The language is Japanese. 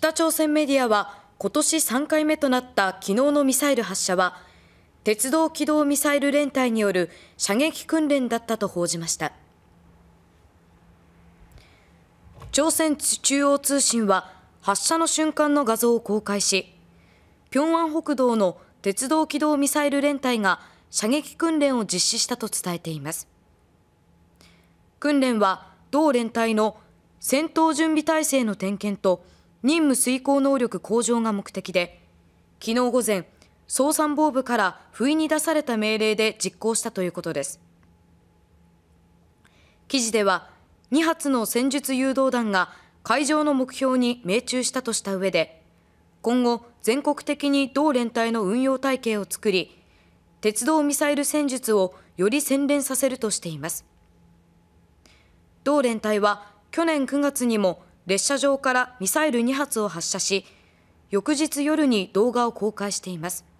北朝鮮メディアは今年3回目となった昨日のミサイル発射は鉄道機動ミサイル連隊による射撃訓練だったと報じました朝鮮中央通信は発射の瞬間の画像を公開し平安北道の鉄道機動ミサイル連隊が射撃訓練を実施したと伝えています訓練は同連隊の戦闘準備態勢の点検と任務遂行能力向上が目的で、昨日午前、総参謀部から不意に出された命令で実行したということです。記事では、2発の戦術誘導弾が海上の目標に命中したとした上で、今後、全国的に同連隊の運用体系を作り、鉄道ミサイル戦術をより洗練させるとしています。同連隊は去年9月にも列車上からミサイル2発を発射し翌日夜に動画を公開しています。